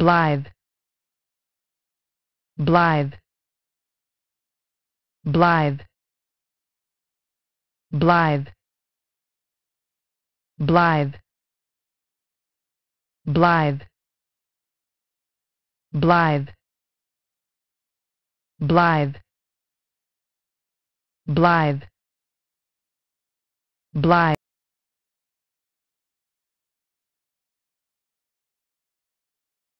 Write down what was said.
Blythe. Blythe. Blythe. Blythe. Blythe. Blythe. Blythe. Blythe. Blythe. Blythe.